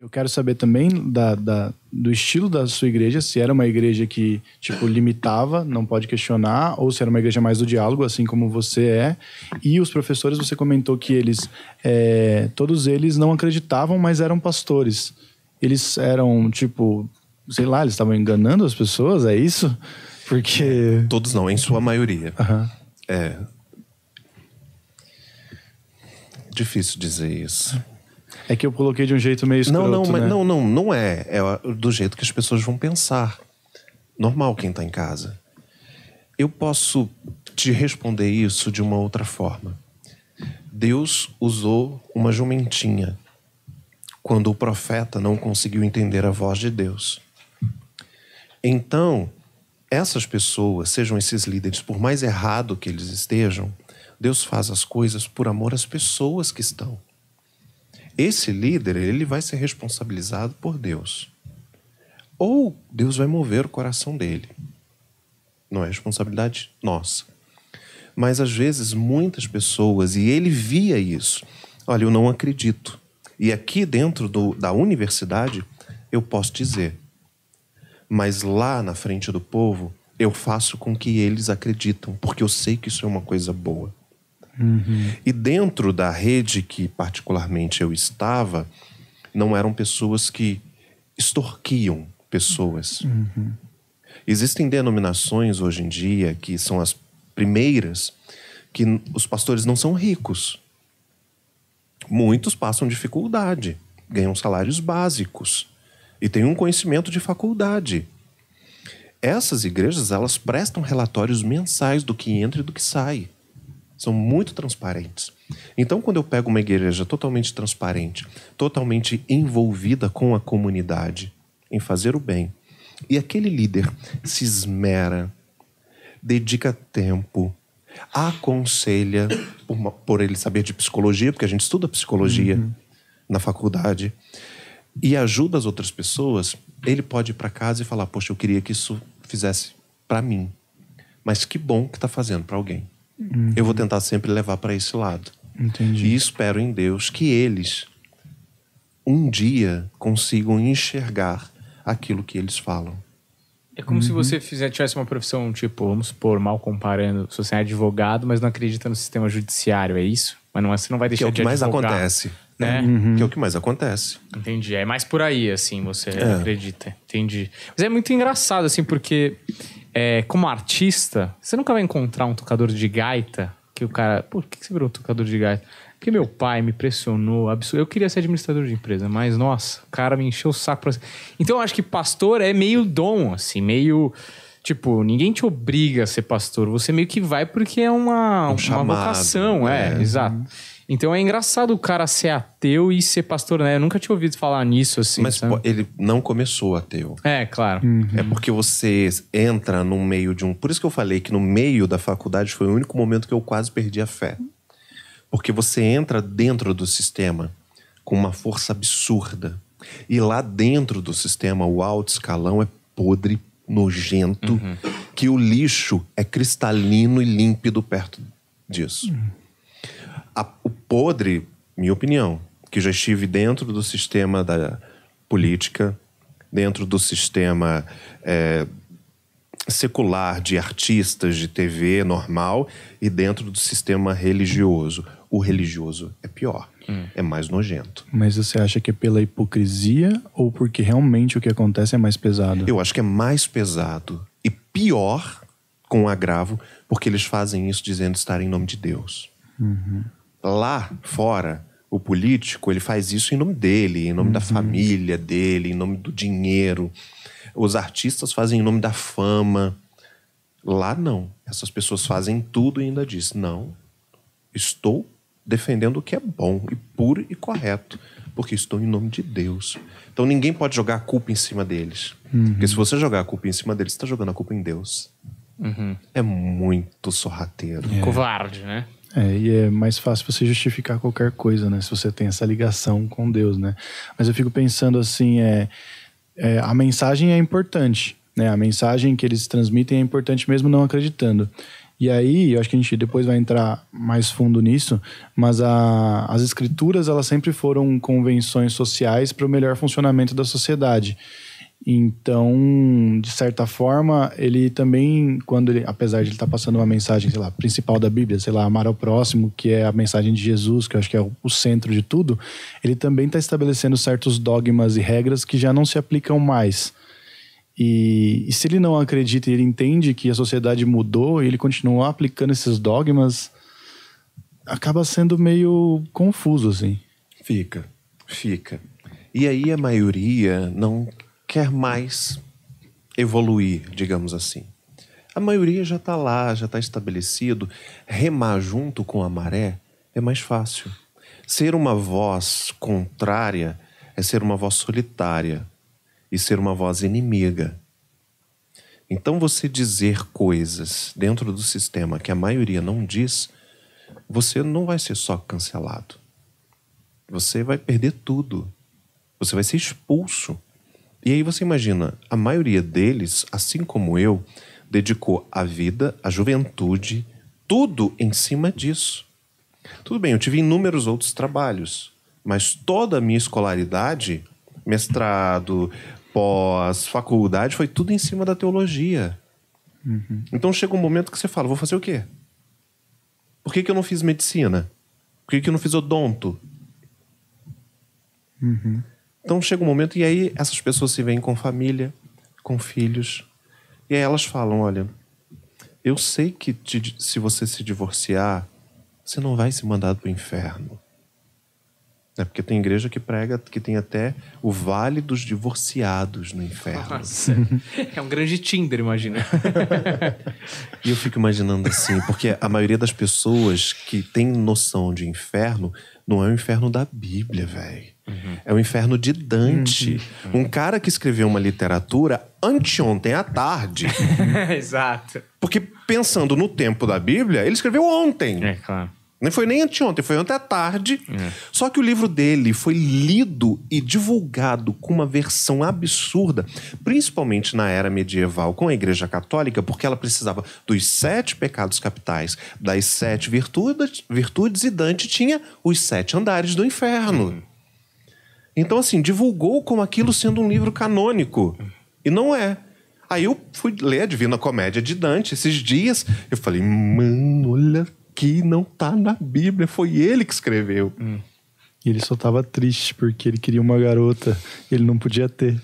Eu quero saber também da, da, do estilo da sua igreja, se era uma igreja que, tipo, limitava, não pode questionar, ou se era uma igreja mais do diálogo, assim como você é. E os professores, você comentou que eles, é, todos eles não acreditavam, mas eram pastores. Eles eram, tipo, sei lá, eles estavam enganando as pessoas, é isso? Porque. Todos não, em sua maioria. Uhum. É. Difícil dizer isso. É que eu coloquei de um jeito meio escroto, Não, não, né? mas, não, não, não é. É do jeito que as pessoas vão pensar. Normal quem está em casa. Eu posso te responder isso de uma outra forma. Deus usou uma jumentinha quando o profeta não conseguiu entender a voz de Deus. Então, essas pessoas, sejam esses líderes, por mais errado que eles estejam, Deus faz as coisas por amor às pessoas que estão. Esse líder, ele vai ser responsabilizado por Deus. Ou Deus vai mover o coração dele. Não é responsabilidade nossa. Mas às vezes muitas pessoas, e ele via isso, olha, eu não acredito. E aqui dentro do, da universidade, eu posso dizer. Mas lá na frente do povo, eu faço com que eles acreditam, porque eu sei que isso é uma coisa boa. Uhum. E dentro da rede que particularmente eu estava, não eram pessoas que extorquiam pessoas. Uhum. Existem denominações hoje em dia que são as primeiras que os pastores não são ricos. Muitos passam dificuldade, ganham salários básicos e têm um conhecimento de faculdade. Essas igrejas, elas prestam relatórios mensais do que entra e do que sai são muito transparentes. Então, quando eu pego uma igreja totalmente transparente, totalmente envolvida com a comunidade, em fazer o bem, e aquele líder se esmera, dedica tempo, aconselha, por, por ele saber de psicologia, porque a gente estuda psicologia uhum. na faculdade, e ajuda as outras pessoas, ele pode ir para casa e falar: Poxa, eu queria que isso fizesse para mim. Mas que bom que está fazendo para alguém. Uhum. Eu vou tentar sempre levar para esse lado. Entendi. E espero em Deus que eles um dia consigam enxergar aquilo que eles falam. É como uhum. se você fizesse, tivesse uma profissão, tipo, vamos supor, mal comparando, se você é advogado, mas não acredita no sistema judiciário, é isso? Mas não, é, você não vai é deixar que de é o que mais advogar, acontece. Né? É. Uhum. Que é o que mais acontece. Entendi. É mais por aí, assim, você é. acredita. Entendi. Mas é muito engraçado, assim, porque é, como artista, você nunca vai encontrar um tocador de gaita que o cara. Por que você virou tocador de gaita? Porque meu pai me pressionou, absurdo. Eu queria ser administrador de empresa, mas nossa, o cara me encheu o saco. Pra... Então eu acho que pastor é meio dom, assim, meio. Tipo, ninguém te obriga a ser pastor, você meio que vai porque é uma, um uma chamado, vocação, é, é. exato. Uhum. Então é engraçado o cara ser ateu e ser pastor, né? Eu nunca tinha ouvido falar nisso, assim. Mas sabe? ele não começou ateu. É, claro. Uhum. É porque você entra no meio de um. Por isso que eu falei que no meio da faculdade foi o único momento que eu quase perdi a fé. Porque você entra dentro do sistema com uma força absurda. E lá dentro do sistema, o alto escalão é podre, nojento, uhum. que o lixo é cristalino e límpido perto disso. Uhum. A, o podre, minha opinião, que já estive dentro do sistema da política, dentro do sistema é, secular de artistas de TV normal e dentro do sistema religioso. O religioso é pior, hum. é mais nojento. Mas você acha que é pela hipocrisia ou porque realmente o que acontece é mais pesado? Eu acho que é mais pesado e pior com um agravo, porque eles fazem isso dizendo estar em nome de Deus. Uhum. Lá fora, o político ele faz isso em nome dele, em nome uhum. da família dele, em nome do dinheiro. Os artistas fazem em nome da fama. Lá não. Essas pessoas fazem tudo e ainda diz: não, estou defendendo o que é bom e puro e correto, porque estou em nome de Deus. Então ninguém pode jogar a culpa em cima deles. Uhum. Porque se você jogar a culpa em cima deles, você está jogando a culpa em Deus. Uhum. É muito sorrateiro. É. é. Covarde, né? É, e é mais fácil você justificar qualquer coisa, né? Se você tem essa ligação com Deus, né? Mas eu fico pensando assim, é, é a mensagem é importante, né? A mensagem que eles transmitem é importante mesmo não acreditando. E aí, eu acho que a gente depois vai entrar mais fundo nisso, mas a, as escrituras, elas sempre foram convenções sociais para o melhor funcionamento da sociedade. Então, de certa forma, ele também, quando ele, apesar de ele estar tá passando uma mensagem, sei lá, principal da Bíblia, sei lá, amar ao próximo, que é a mensagem de Jesus, que eu acho que é o, o centro de tudo, ele também está estabelecendo certos dogmas e regras que já não se aplicam mais. E, e se ele não acredita e ele entende que a sociedade mudou e ele continua aplicando esses dogmas, acaba sendo meio confuso, assim. Fica, fica. E aí a maioria não quer mais evoluir, digamos assim. A maioria já está lá, já está estabelecido. Remar junto com a maré é mais fácil. Ser uma voz contrária é ser uma voz solitária e ser uma voz inimiga. Então, você dizer coisas dentro do sistema que a maioria não diz, você não vai ser só cancelado. Você vai perder tudo. Você vai ser expulso. E aí você imagina, a maioria deles, assim como eu, dedicou a vida, a juventude, tudo em cima disso. Tudo bem, eu tive inúmeros outros trabalhos, mas toda a minha escolaridade, mestrado, pós, faculdade, foi tudo em cima da teologia. Uhum. Então chega um momento que você fala: vou fazer o quê? Por que, que eu não fiz medicina? Por que, que eu não fiz odonto? Uhum. Então chega um momento e aí essas pessoas se veem com família, com filhos, e aí elas falam: olha, eu sei que te, se você se divorciar, você não vai ser mandado para o inferno. É porque tem igreja que prega que tem até o vale dos divorciados no inferno. Nossa. é um grande Tinder, imagina. e eu fico imaginando assim, porque a maioria das pessoas que tem noção de inferno não é o inferno da Bíblia, velho. Uhum. É o inferno de Dante. Uhum. Um cara que escreveu uma literatura anteontem à tarde. Exato. Porque pensando no tempo da Bíblia, ele escreveu ontem. É, claro. Nem foi nem anteontem, foi ontem à tarde. É. Só que o livro dele foi lido e divulgado com uma versão absurda, principalmente na era medieval com a Igreja Católica, porque ela precisava dos sete pecados capitais, das sete virtudes, virtudes e Dante tinha os sete andares do inferno. Uhum. Então, assim, divulgou como aquilo sendo um livro canônico. E não é. Aí eu fui ler a Divina Comédia de Dante esses dias. Eu falei, mano, olha que não tá na Bíblia. Foi ele que escreveu. Hum. E ele só tava triste porque ele queria uma garota. Ele não podia ter.